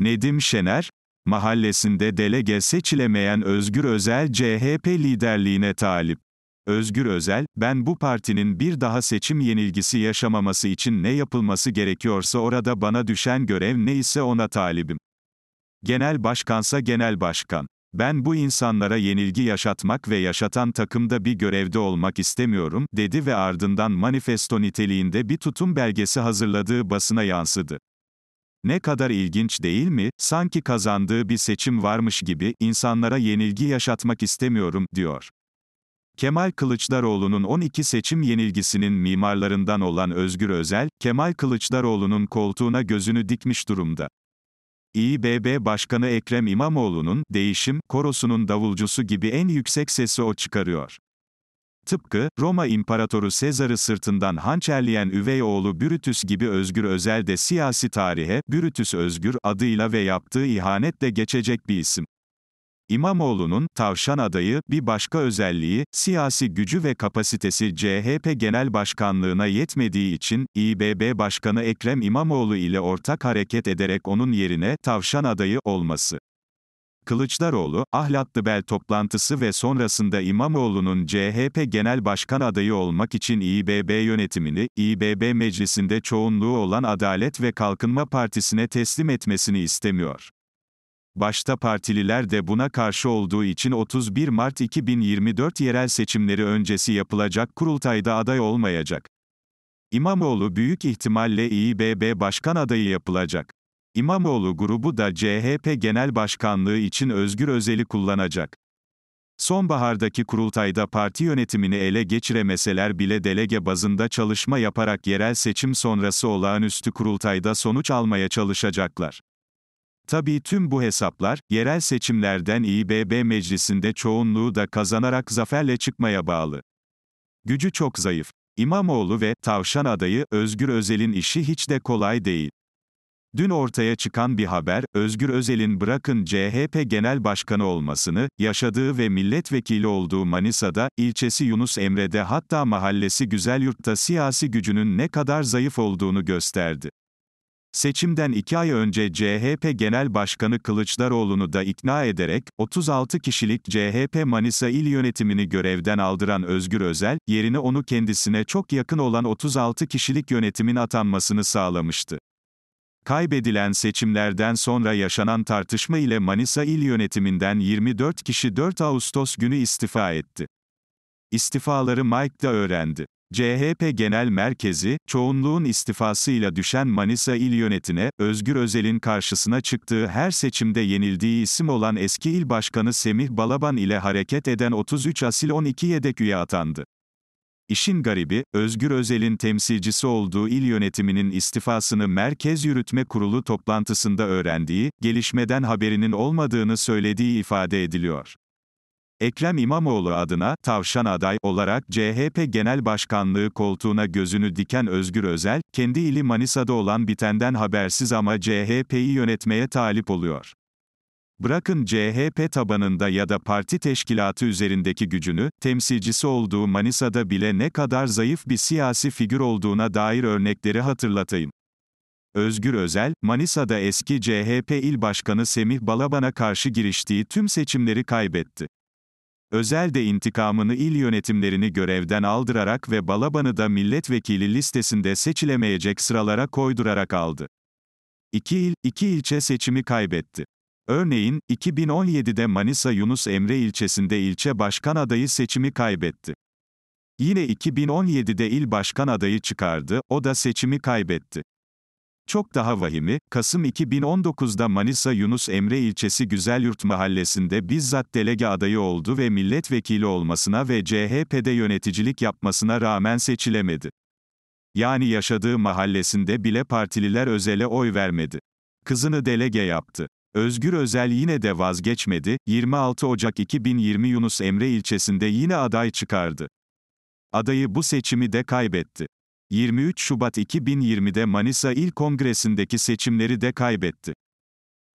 Nedim Şener, mahallesinde delege seçilemeyen Özgür Özel CHP liderliğine talip. Özgür Özel, ben bu partinin bir daha seçim yenilgisi yaşamaması için ne yapılması gerekiyorsa orada bana düşen görev neyse ona talibim. Genel başkansa genel başkan. Ben bu insanlara yenilgi yaşatmak ve yaşatan takımda bir görevde olmak istemiyorum, dedi ve ardından manifesto niteliğinde bir tutum belgesi hazırladığı basına yansıdı. Ne kadar ilginç değil mi? Sanki kazandığı bir seçim varmış gibi insanlara yenilgi yaşatmak istemiyorum diyor. Kemal Kılıçdaroğlu'nun 12 seçim yenilgisinin mimarlarından olan Özgür Özel, Kemal Kılıçdaroğlu'nun koltuğuna gözünü dikmiş durumda. İBB Başkanı Ekrem İmamoğlu'nun değişim korosunun davulcusu gibi en yüksek sesi o çıkarıyor. Tıpkı, Roma İmparatoru Sezar'ı sırtından hançerleyen üvey oğlu Brutus gibi Özgür Özel de siyasi tarihe, Brutus Özgür adıyla ve yaptığı ihanetle geçecek bir isim. İmamoğlu'nun tavşan adayı bir başka özelliği siyasi gücü ve kapasitesi CHP Genel Başkanlığına yetmediği için İBB Başkanı Ekrem İmamoğlu ile ortak hareket ederek onun yerine tavşan adayı olması. Kılıçdaroğlu, Ahlatlı Bel toplantısı ve sonrasında İmamoğlu'nun CHP Genel Başkan adayı olmak için İBB yönetimini, İBB meclisinde çoğunluğu olan Adalet ve Kalkınma Partisi'ne teslim etmesini istemiyor. Başta partililer de buna karşı olduğu için 31 Mart 2024 yerel seçimleri öncesi yapılacak kurultayda aday olmayacak. İmamoğlu büyük ihtimalle İBB başkan adayı yapılacak. İmamoğlu grubu da CHP Genel Başkanlığı için Özgür Özel'i kullanacak. Sonbahardaki kurultayda parti yönetimini ele geçiremeseler bile delege bazında çalışma yaparak yerel seçim sonrası olağanüstü kurultayda sonuç almaya çalışacaklar. Tabii tüm bu hesaplar, yerel seçimlerden İBB meclisinde çoğunluğu da kazanarak zaferle çıkmaya bağlı. Gücü çok zayıf. İmamoğlu ve tavşan adayı Özgür Özel'in işi hiç de kolay değil. Dün ortaya çıkan bir haber, Özgür Özel'in bırakın CHP Genel Başkanı olmasını, yaşadığı ve milletvekili olduğu Manisa'da, ilçesi Yunus Emre'de hatta mahallesi Güzelyurt'ta siyasi gücünün ne kadar zayıf olduğunu gösterdi. Seçimden iki ay önce CHP Genel Başkanı Kılıçdaroğlu'nu da ikna ederek, 36 kişilik CHP Manisa İl Yönetimini görevden aldıran Özgür Özel, yerine onu kendisine çok yakın olan 36 kişilik yönetimin atanmasını sağlamıştı. Kaybedilen seçimlerden sonra yaşanan tartışma ile Manisa İl Yönetiminden 24 kişi 4 Ağustos günü istifa etti. İstifaları Mike da öğrendi. CHP Genel Merkezi, çoğunluğun istifasıyla düşen Manisa İl Yönetine, Özgür Özel'in karşısına çıktığı her seçimde yenildiği isim olan eski il başkanı Semih Balaban ile hareket eden 33 asil 12 yedek üye atandı. İşin garibi, Özgür Özel'in temsilcisi olduğu il yönetiminin istifasını Merkez Yürütme Kurulu toplantısında öğrendiği, gelişmeden haberinin olmadığını söylediği ifade ediliyor. Ekrem İmamoğlu adına tavşan aday olarak CHP Genel Başkanlığı koltuğuna gözünü diken Özgür Özel, kendi ili Manisa'da olan bitenden habersiz ama CHP'yi yönetmeye talip oluyor. Bırakın CHP tabanında ya da parti teşkilatı üzerindeki gücünü, temsilcisi olduğu Manisa'da bile ne kadar zayıf bir siyasi figür olduğuna dair örnekleri hatırlatayım. Özgür Özel, Manisa'da eski CHP il başkanı Semih Balaban'a karşı giriştiği tüm seçimleri kaybetti. Özel de intikamını il yönetimlerini görevden aldırarak ve Balaban'ı da milletvekili listesinde seçilemeyecek sıralara koydurarak aldı. İki il, iki ilçe seçimi kaybetti. Örneğin, 2017'de Manisa Yunus Emre ilçesinde ilçe başkan adayı seçimi kaybetti. Yine 2017'de il başkan adayı çıkardı, o da seçimi kaybetti. Çok daha vahimi, Kasım 2019'da Manisa Yunus Emre ilçesi Güzelyurt mahallesinde bizzat delege adayı oldu ve milletvekili olmasına ve CHP'de yöneticilik yapmasına rağmen seçilemedi. Yani yaşadığı mahallesinde bile partililer özele oy vermedi. Kızını delege yaptı. Özgür Özel yine de vazgeçmedi, 26 Ocak 2020 Yunus Emre ilçesinde yine aday çıkardı. Adayı bu seçimi de kaybetti. 23 Şubat 2020'de Manisa İl Kongresi'ndeki seçimleri de kaybetti.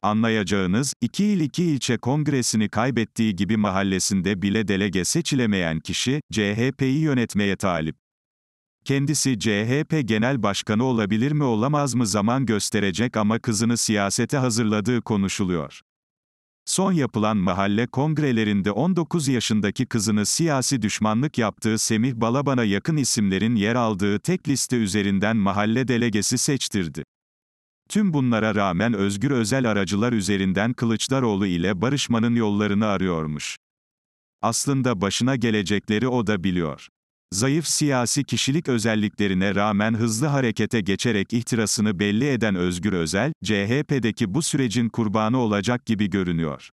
Anlayacağınız, iki il iki ilçe kongresini kaybettiği gibi mahallesinde bile delege seçilemeyen kişi, CHP'yi yönetmeye talip. Kendisi CHP Genel Başkanı olabilir mi olamaz mı zaman gösterecek ama kızını siyasete hazırladığı konuşuluyor. Son yapılan mahalle kongrelerinde 19 yaşındaki kızını siyasi düşmanlık yaptığı Semih Balaban'a yakın isimlerin yer aldığı tek liste üzerinden mahalle delegesi seçtirdi. Tüm bunlara rağmen Özgür Özel aracılar üzerinden Kılıçdaroğlu ile barışmanın yollarını arıyormuş. Aslında başına gelecekleri o da biliyor. Zayıf siyasi kişilik özelliklerine rağmen hızlı harekete geçerek ihtirasını belli eden Özgür Özel, CHP'deki bu sürecin kurbanı olacak gibi görünüyor.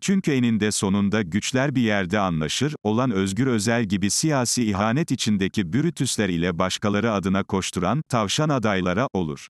Çünkü eninde sonunda güçler bir yerde anlaşır, olan Özgür Özel gibi siyasi ihanet içindeki bürütüsler ile başkaları adına koşturan, tavşan adaylara, olur.